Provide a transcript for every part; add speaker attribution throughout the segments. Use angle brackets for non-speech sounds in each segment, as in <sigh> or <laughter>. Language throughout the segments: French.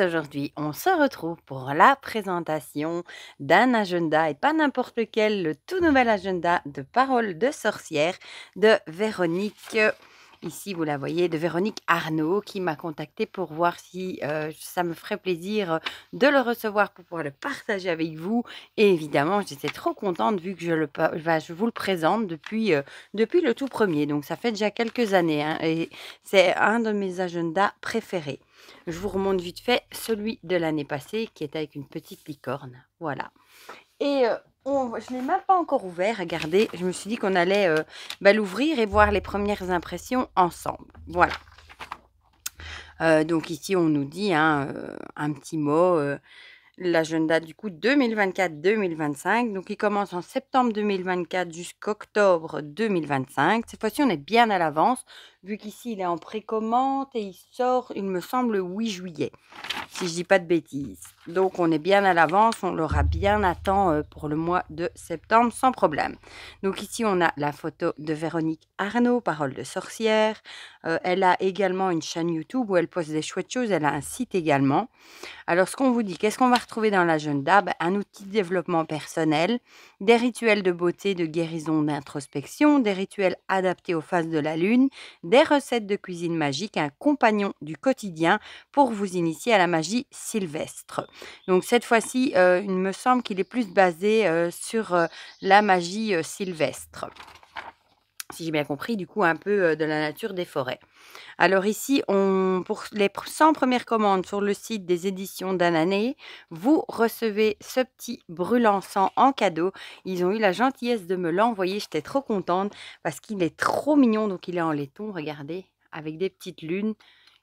Speaker 1: aujourd'hui, on se retrouve pour la présentation d'un agenda et pas n'importe lequel, le tout nouvel agenda de Paroles de sorcière de Véronique Ici, vous la voyez, de Véronique Arnaud qui m'a contacté pour voir si euh, ça me ferait plaisir euh, de le recevoir pour pouvoir le partager avec vous. Et évidemment, j'étais trop contente vu que je, le, bah, je vous le présente depuis, euh, depuis le tout premier. Donc, ça fait déjà quelques années hein, et c'est un de mes agendas préférés. Je vous remonte vite fait celui de l'année passée qui est avec une petite licorne. Voilà. Et je ne l'ai même pas encore ouvert, regardez. Je me suis dit qu'on allait euh, ben, l'ouvrir et voir les premières impressions ensemble. Voilà. Euh, donc ici, on nous dit hein, euh, un petit mot. L'agenda du coup 2024-2025. Donc il commence en septembre 2024 jusqu'octobre 2025. Cette fois-ci, on est bien à l'avance vu qu'ici il est en précommande et il sort, il me semble, le 8 juillet, si je dis pas de bêtises. Donc on est bien à l'avance, on l'aura bien à temps euh, pour le mois de septembre sans problème. Donc ici on a la photo de Véronique Arnaud, parole de sorcière. Euh, elle a également une chaîne YouTube où elle poste des chouettes choses, elle a un site également. Alors ce qu'on vous dit, qu'est-ce qu'on va retrouver dans l'agenda ben, Un outil de développement personnel, des rituels de beauté, de guérison, d'introspection, des rituels adaptés aux phases de la lune, recettes de cuisine magique, un compagnon du quotidien pour vous initier à la magie sylvestre. Donc cette fois-ci, euh, il me semble qu'il est plus basé euh, sur euh, la magie sylvestre si j'ai bien compris, du coup, un peu euh, de la nature des forêts. Alors ici, pour les 100 premières commandes sur le site des éditions d'Anané, vous recevez ce petit brûlant sang en cadeau. Ils ont eu la gentillesse de me l'envoyer, j'étais trop contente parce qu'il est trop mignon, donc il est en laiton, regardez, avec des petites lunes.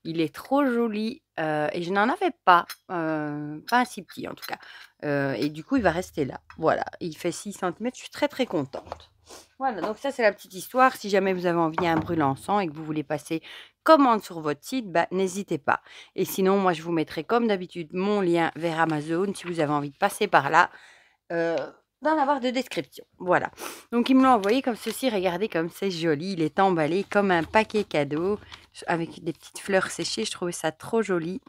Speaker 1: Il est trop joli euh, et je n'en avais pas, Pas euh, pas si petit en tout cas. et du coup, il va rester là. Voilà, il fait 6 cm, je suis très très contente. Voilà, donc ça c'est la petite histoire. Si jamais vous avez envie d'un brûle sang et que vous voulez passer commande sur votre site, bah, n'hésitez pas. Et sinon, moi je vous mettrai comme d'habitude mon lien vers Amazon si vous avez envie de passer par là. Euh, d'en avoir de description. Voilà. Donc, ils me l'ont envoyé comme ceci. Regardez comme c'est joli. Il est emballé comme un paquet cadeau avec des petites fleurs séchées. Je trouvais ça trop joli.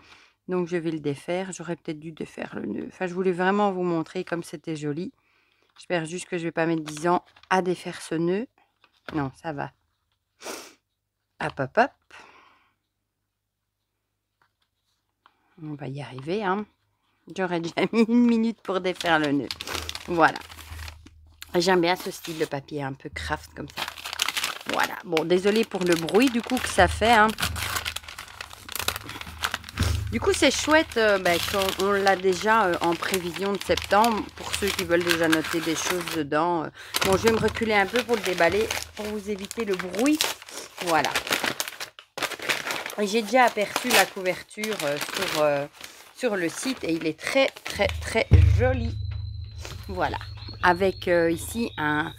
Speaker 1: Donc, je vais le défaire. J'aurais peut-être dû défaire le nœud. Enfin, je voulais vraiment vous montrer comme c'était joli. J'espère juste que je vais pas mettre 10 ans à défaire ce nœud. Non, ça va. Hop, hop, hop. On va y arriver. Hein. J'aurais déjà <laughs> mis une minute pour défaire le nœud. Voilà. J'aime bien ce style de papier un peu craft comme ça. Voilà. Bon, désolé pour le bruit du coup que ça fait. Hein. Du coup, c'est chouette euh, ben, qu'on l'a déjà euh, en prévision de septembre. Pour ceux qui veulent déjà noter des choses dedans. Euh. Bon, je vais me reculer un peu pour le déballer, pour vous éviter le bruit. Voilà. J'ai déjà aperçu la couverture sur le site et il est très, très, très joli. Voilà. Avec ici un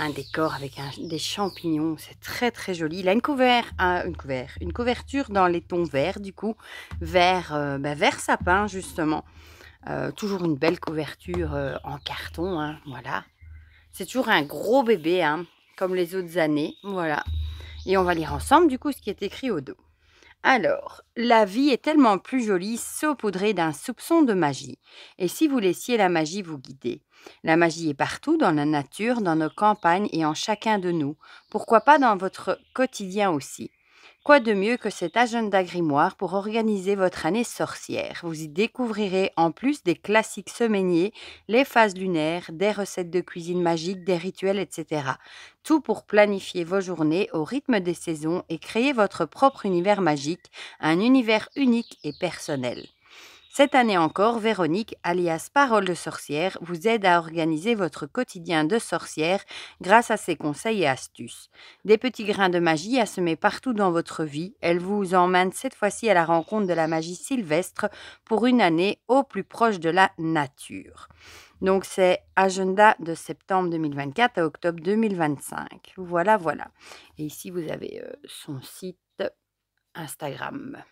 Speaker 1: un décor avec des champignons. C'est très très joli. Il a une, couvert, une, une couverture dans les tons verts, du coup, vert, euh, bah, vert sapin justement. Euh, toujours une belle couverture euh, en carton, hein, voilà. C'est toujours un gros bébé, hein, comme les autres années, voilà. Et on va lire ensemble du coup ce qui est écrit au dos. Alors, la vie est tellement plus jolie saupoudrée d'un soupçon de magie. Et si vous laissiez la magie vous guider La magie est partout, dans la nature, dans nos campagnes et en chacun de nous. Pourquoi pas dans votre quotidien aussi Quoi de mieux que cet agenda grimoire pour organiser votre année sorcière Vous y découvrirez en plus des classiques semainiers, les phases lunaires, des recettes de cuisine magique, des rituels, etc. Tout pour planifier vos journées au rythme des saisons et créer votre propre univers magique, un univers unique et personnel. Cette année encore, Véronique, alias Parole de sorcière, vous aide à organiser votre quotidien de sorcière grâce à ses conseils et astuces. Des petits grains de magie à semer partout dans votre vie, elle vous emmène cette fois-ci à la rencontre de la magie sylvestre pour une année au plus proche de la nature. Donc c'est agenda de septembre 2024 à octobre 2025. Voilà, voilà. Et ici, vous avez euh, son site Instagram.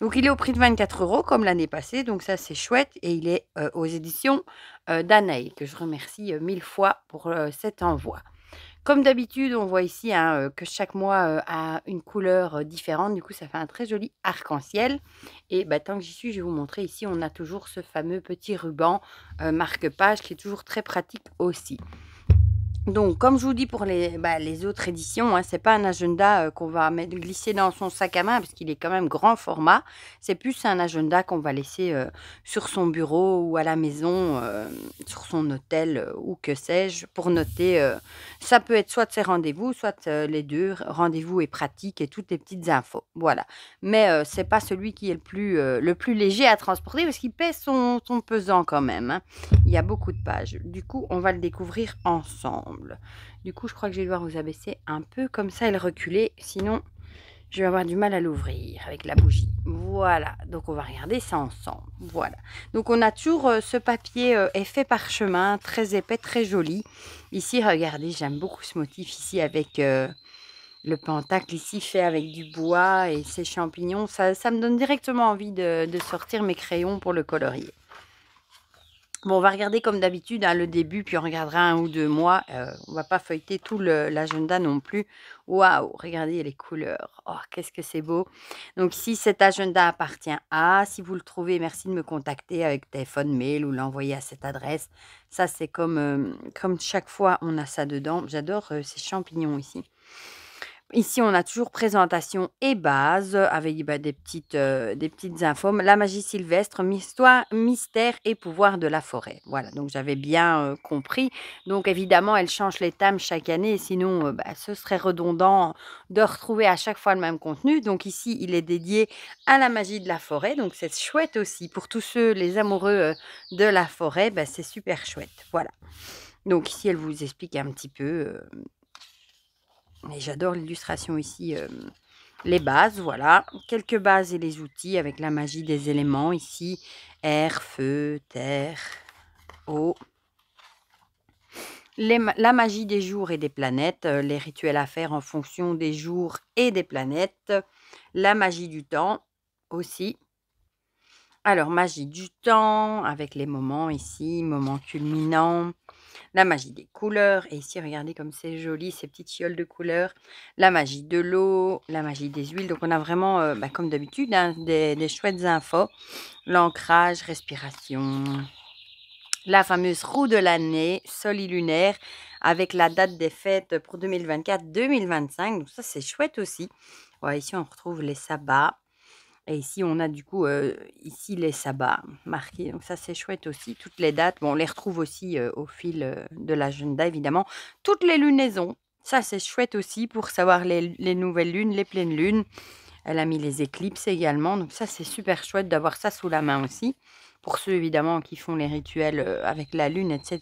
Speaker 1: Donc il est au prix de 24 euros comme l'année passée, donc ça c'est chouette et il est euh, aux éditions euh, que je remercie euh, mille fois pour euh, cet envoi. Comme d'habitude, on voit ici hein, que chaque mois a une couleur différente, du coup ça fait un très joli arc-en-ciel. Et bah, tant que j'y suis, je vais vous montrer ici, on a toujours ce fameux petit ruban marque-page qui est toujours très pratique aussi. Donc, comme je vous dis pour les, bah, autres éditions, hein, ce n'est pas un agenda euh, qu'on va mettre, glisser dans son sac à main parce qu'il est quand même grand format. C'est plus un agenda qu'on va laisser euh, sur son bureau ou à la maison, euh, sur son hôtel ou que sais-je, pour noter. ça peut être soit ses rendez-vous, soit les deux, rendez-vous et pratiques et toutes les petites infos. Voilà. Mais n'est pas celui qui est le plus, léger à transporter parce qu'il pèse son, pesant quand même. Hein. Il y a beaucoup de pages. Du coup, on va le découvrir ensemble. Du coup, je crois que je vais devoir vous abaisser un peu comme ça et le reculer. Sinon, je vais avoir du mal à l'ouvrir avec la bougie. Voilà, donc on va regarder ça ensemble. Voilà, donc on a toujours euh, ce papier effet euh, parchemin, très épais, très joli. Ici, regardez, j'aime beaucoup ce motif ici avec euh, le pentacle ici fait avec du bois et ses champignons. Ça, me donne directement envie de sortir mes crayons pour le colorier. Bon, on va regarder comme d'habitude hein, le début, puis on regardera un ou deux mois. On euh, on va pas feuilleter tout l'agenda non plus. Waouh, regardez les couleurs. Oh, qu'est-ce que c'est beau. Donc, si cet agenda appartient à, si vous le trouvez, merci de me contacter avec téléphone, mail ou l'envoyer à cette adresse. Ça, c'est comme, euh, comme chaque fois, on a ça dedans. J'adore euh, ces champignons ici. Ici, on a toujours présentation et base avec bah, des, petites, des petites infos. La magie sylvestre, histoire, mystère et pouvoir de la forêt. Voilà, donc j'avais bien compris. Donc évidemment, elle change les thèmes chaque année, sinon bah, ce serait redondant de retrouver à chaque fois le même contenu. Donc ici, il est dédié à la magie de la forêt. Donc c'est chouette aussi pour tous ceux, les amoureux de la forêt. Bah, c'est super chouette. Voilà. Donc ici, elle vous explique un petit peu j'adore l'illustration ici. les bases, voilà. Quelques bases et les outils avec la magie des éléments ici. Air, feu, terre, eau. la magie des jours et des planètes, les rituels à faire en fonction des jours et des planètes, la magie du temps aussi, alors, magie du temps, avec les moments ici, moments culminants. La magie des couleurs, et ici, regardez comme c'est joli, ces petites fioles de couleurs. La magie de l'eau, la magie des huiles. Donc, on a vraiment, euh, bah, comme d'habitude, hein, des, chouettes infos. L'ancrage, respiration, la fameuse roue de l'année sol lunaire, avec la date des fêtes pour 2024-2025. Donc ça, c'est chouette aussi. Ouais, ici, on retrouve les sabbats, et ici, on a du coup, euh, ici, les sabbats marqués. Donc ça, c'est chouette aussi. Toutes les dates, on les retrouve aussi euh, au fil euh, de l'agenda, évidemment. Toutes les lunaisons, ça, c'est chouette aussi pour savoir les, nouvelles lunes, les pleines lunes. Elle a mis les éclipses également. Donc ça, c'est super chouette d'avoir ça sous la main aussi. Pour ceux, évidemment, qui font les rituels avec la lune, etc.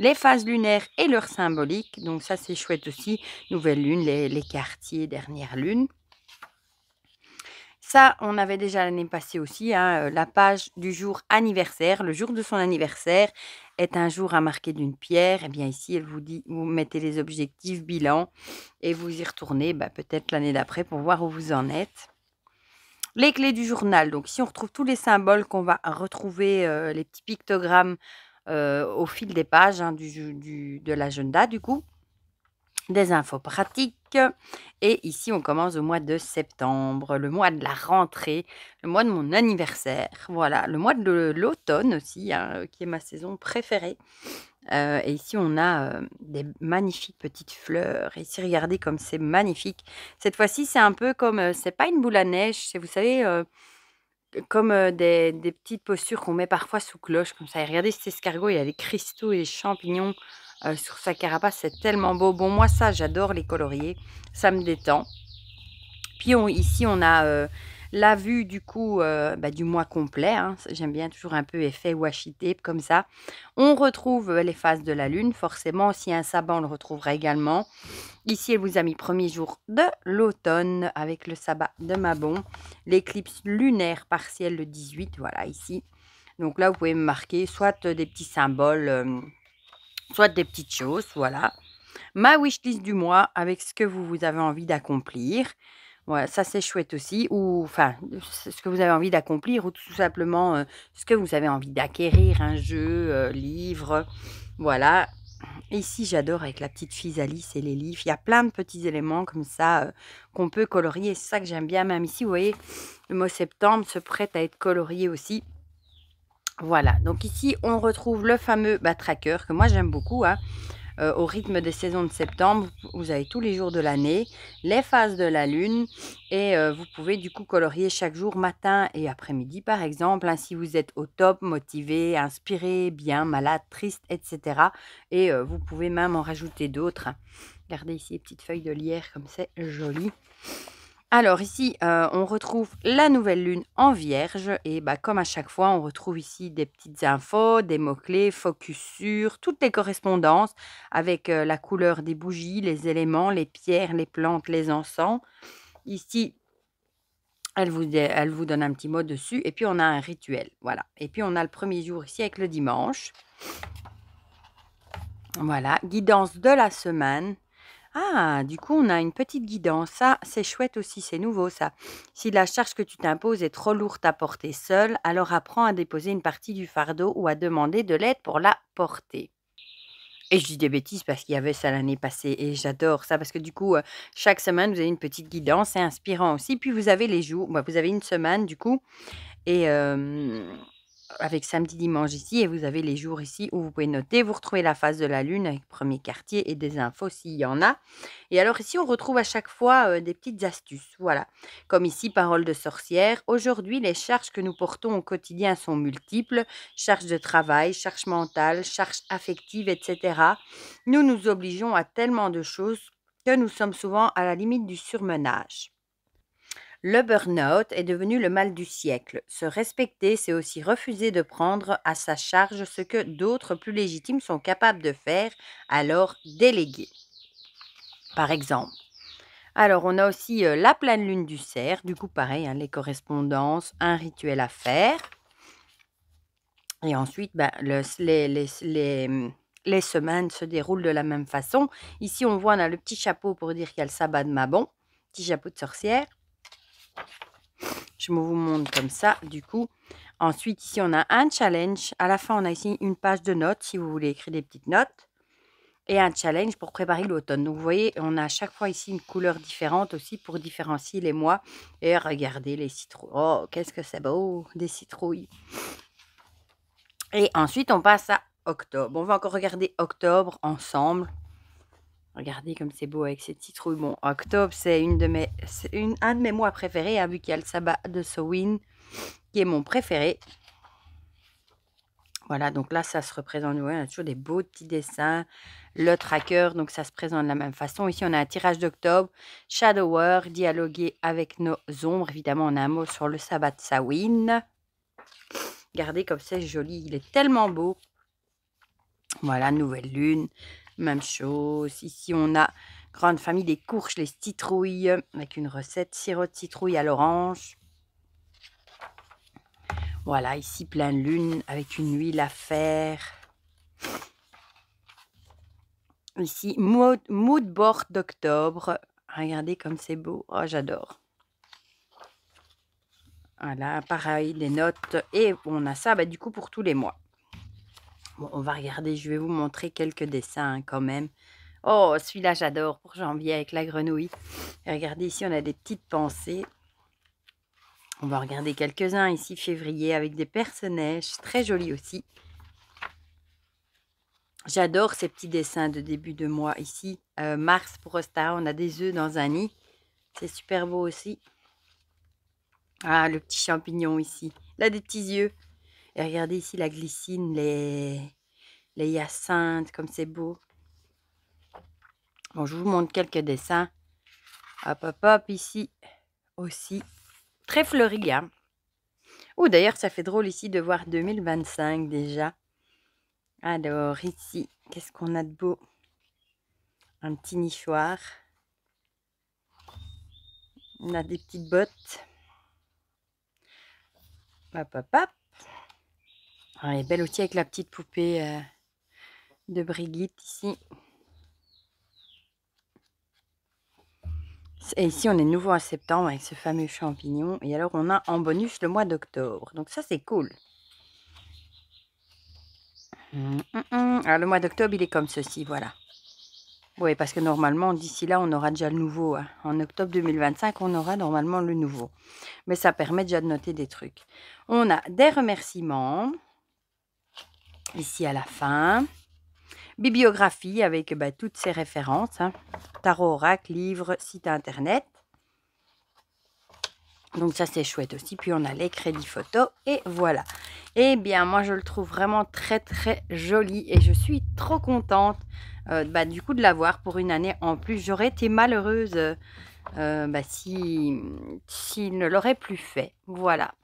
Speaker 1: Les phases lunaires et leur symbolique. Donc ça, c'est chouette aussi. Nouvelle lune, les, les quartiers, dernière lune. Ça, on avait déjà l'année passée aussi, hein, euh, la page du jour anniversaire, le jour de son anniversaire est un jour à marquer d'une pierre. Et eh bien ici, elle vous dit, vous mettez les objectifs bilan et vous y retournez bah, peut-être l'année d'après pour voir où vous en êtes. Les clés du journal, donc ici on retrouve tous les symboles qu'on va retrouver, euh, les petits pictogrammes euh, au fil des pages hein, de l'agenda du coup des infos pratiques. Et ici, on commence au mois de septembre, le mois de la rentrée, le mois de mon anniversaire. Voilà, le mois de l'automne aussi, hein, euh, qui est ma saison préférée. Euh, et ici, on a euh, des magnifiques petites fleurs. ici, regardez comme c'est magnifique. Cette fois-ci, c'est un peu comme, c'est pas une boule à neige, c'est, vous savez, comme des, petites postures qu'on met parfois sous cloche, comme ça. Et regardez cet escargot, il y a des cristaux et des champignons. Euh, sur sa carapace. C'est tellement beau. Bon, moi, ça, j'adore les coloriers. Ça me détend. Puis on, ici, on a euh, la vue du coup euh, bah, du mois complet. Hein. J'aime bien toujours un peu effet washi tape comme ça. On retrouve les phases de la lune. Forcément, si un sabbat, on le retrouvera également. Ici, elle vous a mis premier jour de l'automne avec le sabbat de Mabon. L'éclipse lunaire partielle le 18, voilà ici. Donc là, vous pouvez marquer soit des petits symboles soit des petites choses, voilà. Ma wishlist du mois avec ce que vous, vous avez envie d'accomplir. Voilà, ça c'est chouette aussi, ou enfin, ce que vous avez envie d'accomplir, ou tout simplement euh, ce que vous avez envie d'acquérir, un jeu, euh, livre, voilà. Ici, j'adore avec la petite fille Alice et les livres. Il y a plein de petits éléments comme ça euh, qu'on peut colorier. C'est ça que j'aime bien. Même ici, vous voyez, le mois septembre se prête à être colorié aussi. Voilà, donc ici on retrouve le fameux bah, tracker que moi j'aime beaucoup. Hein, euh, au rythme des saisons de septembre, vous avez tous les jours de l'année, les phases de la lune et euh, vous pouvez du coup colorier chaque jour matin et après-midi par exemple hein, si vous êtes au top, motivé, inspiré, bien, malade, triste, etc. Et euh, vous pouvez même en rajouter d'autres. Hein. Regardez ici les petites feuilles de lierre comme c'est joli. Alors ici, euh, on retrouve la nouvelle lune en vierge et bah, comme à chaque fois, on retrouve ici des petites infos, des mots-clés, focus sur, toutes les correspondances avec euh, la couleur des bougies, les éléments, les pierres, les plantes, les encens. Ici, elle vous, elle vous donne un petit mot dessus et puis on a un rituel. Voilà. Et puis on a le premier jour ici avec le dimanche. Voilà, guidance de la semaine. Ah, du coup, on a une petite guidance. Ça, c'est chouette aussi, c'est nouveau ça. Si la charge que tu t'imposes est trop lourde à porter seule, alors apprends à déposer une partie du fardeau ou à demander de l'aide pour la porter. Et je dis des bêtises parce qu'il y avait ça l'année passée et j'adore ça parce que du coup, euh, chaque semaine, vous avez une petite guidance, c'est inspirant aussi. Puis vous avez les jours, bah, vous avez une semaine du coup. Et, avec samedi, dimanche ici, et vous avez les jours ici où vous pouvez noter. Vous retrouvez la phase de la Lune avec premier quartier et des infos s'il y en a. Et alors ici, on retrouve à chaque fois euh, des petites astuces. Voilà, comme ici, parole de sorcière. Aujourd'hui, les charges que nous portons au quotidien sont multiples. Charges de travail, charges mentales, charges affectives, etc. Nous nous obligeons à tellement de choses que nous sommes souvent à la limite du surmenage. Le burn-out est devenu le mal du siècle. Se respecter, c'est aussi refuser de prendre à sa charge ce que d'autres plus légitimes sont capables de faire, alors déléguer. Par exemple. Alors, on a aussi euh, la pleine lune du cerf, du coup, pareil, hein, les correspondances, un rituel à faire. Et ensuite, ben, les, les semaines se déroulent de la même façon. Ici, on voit, on a le petit chapeau pour dire qu'il y a le sabbat de Mabon, petit chapeau de sorcière. Je me vous montre comme ça, du coup. Ensuite, ici, on a un challenge. À la fin, on a ici une page de notes, si vous voulez écrire des petites notes. Et un challenge pour préparer l'automne. Donc, vous voyez, on a à chaque fois ici une couleur différente aussi pour différencier les mois. Et regardez les citrouilles. Oh, qu'est-ce que c'est beau, des citrouilles. Et ensuite, on passe à octobre. On va encore regarder octobre ensemble. Regardez comme c'est beau avec ces titres Bon, octobre, c'est une de mes, un de mes mois préférés, hein, vu qu'il y a le sabbat de Sawin, qui est mon préféré. Voilà, donc là, ça se représente. on a toujours des beaux petits dessins. Le tracker, donc ça se présente de la même façon. Ici, on a un tirage d'octobre. Shadower, dialoguer avec nos ombres. Évidemment, on a un mot sur le sabbat de Sawin. Regardez comme c'est joli. Il est tellement beau. Voilà, nouvelle lune, même chose, ici on a grande famille des courges, les citrouilles, avec une recette sirop de citrouille à l'orange. Voilà, ici pleine lune avec une huile à faire. Ici, mood, mood board d'octobre. Regardez comme c'est beau. Oh, j'adore. Voilà, pareil, les notes. Et on a ça, bah, du coup, pour tous les mois on va regarder, je vais vous montrer quelques dessins hein, quand même. Oh, celui-là, j'adore pour janvier avec la grenouille. regardez, ici, on a des petites pensées. On va regarder quelques-uns ici, février, avec des personnages. Très joli aussi. J'adore ces petits dessins de début de mois ici. Euh, mars pour Osta, on a des œufs dans un nid. C'est super beau aussi. Ah, le petit champignon ici. Là, des petits yeux regardez ici la glycine, les, les hyacinthes, comme c'est beau. Bon, je vous montre quelques dessins. Hop, hop, hop, ici aussi. Très fleuri, hein. Oh, d'ailleurs, ça fait drôle ici de voir 2025 déjà. Alors, ici, qu'est-ce qu'on a de beau Un petit nichoir. On a des petites bottes. Hop, hop, hop. Ah, elle est belle aussi avec la petite poupée euh, de Brigitte ici. Et ici, on est nouveau en septembre avec ce fameux champignon. Et alors, on a en bonus le mois d'octobre. Donc ça, c'est cool. Hum, hum, hum. Alors, le mois d'octobre, il est comme ceci, voilà. Oui, parce que normalement, d'ici là, on aura déjà le nouveau. Hein. En octobre 2025, on aura normalement le nouveau. Mais ça permet déjà de noter des trucs. On a des remerciements ici à la fin. Bibliographie avec bah, toutes ces références. Hein. Tarot, oracle, livre, site internet. Donc ça c'est chouette aussi. Puis on a les crédits photos et voilà. Eh bien moi je le trouve vraiment très très joli et je suis trop contente euh, bah, du coup de l'avoir pour une année en plus. J'aurais été malheureuse euh, bah, s'il ne l'aurait plus fait. Voilà.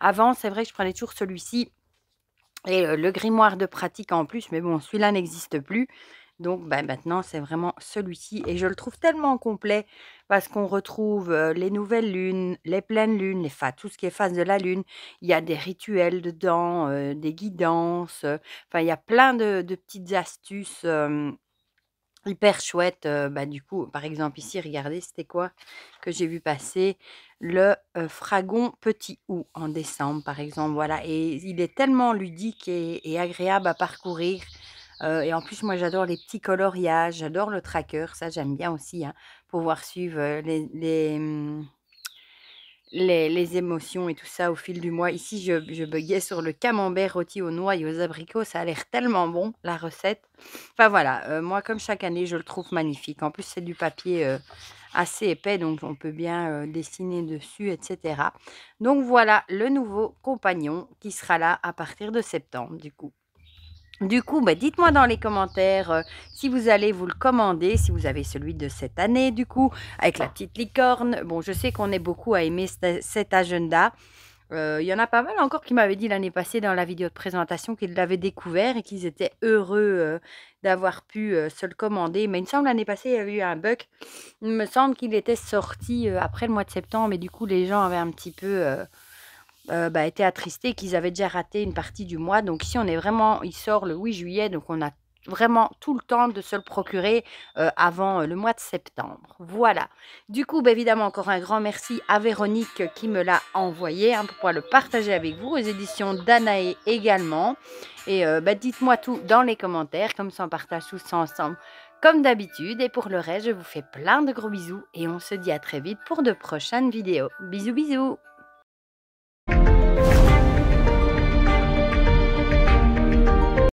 Speaker 1: Avant c'est vrai que je prenais toujours celui-ci et le grimoire de pratique en plus, mais bon, celui-là n'existe plus. Donc ben, maintenant, c'est vraiment celui-ci. Et je le trouve tellement complet parce qu'on retrouve les nouvelles lunes, les pleines lunes, les phases, tout ce qui est face de la lune. Il y a des rituels dedans, des guidances. Enfin, il y a plein de petites astuces hyper chouette. bah, du coup, par exemple, ici, regardez, c'était quoi que j'ai vu passer Le Fragon Petit ou en décembre, par exemple. Voilà, et il est tellement ludique et, agréable à parcourir. et en plus, moi, j'adore les petits coloriages, j'adore le tracker, ça, j'aime bien aussi, hein, pouvoir suivre les mmh, les, émotions et tout ça au fil du mois. Ici, je, je buguais sur le camembert rôti aux noix et aux abricots. Ça a l'air tellement bon, la recette. Enfin voilà, euh, moi, comme chaque année, je le trouve magnifique. En plus, c'est du papier euh, assez épais, donc on peut bien euh, dessiner dessus, etc. Donc voilà le nouveau compagnon qui sera là à partir de septembre, du coup. Du coup, bah, dites-moi dans les commentaires euh, si vous allez vous le commander, si vous avez celui de cette année, du coup, avec la ah. petite licorne. Bon, je sais qu'on est beaucoup à aimer cet agenda. Euh, il y en a pas mal encore qui m'avaient dit l'année passée dans la vidéo de présentation qu'ils l'avaient découvert et qu'ils étaient heureux euh, d'avoir pu se le commander. Mais il me semble l'année passée, il y avait eu un bug. Il me semble qu'il était sorti après le mois de septembre, mais du coup, les gens avaient un petit peu euh, bah, étaient attristés qu'ils avaient déjà raté une partie du mois. Donc ici, on est vraiment, il sort le 8 juillet, donc on a vraiment tout le temps de se le procurer euh, avant euh, le mois de septembre. Voilà. Du coup, bah, évidemment, encore un grand merci à Véronique qui me l'a envoyé hein, pour pouvoir le partager avec vous, aux éditions Danae également. Et euh, bah, dites-moi tout dans les commentaires, comme ça on partage tout ça ensemble comme d'habitude. Et pour le reste, je vous fais plein de gros bisous et on se dit à très vite pour de prochaines vidéos. Bisous bisous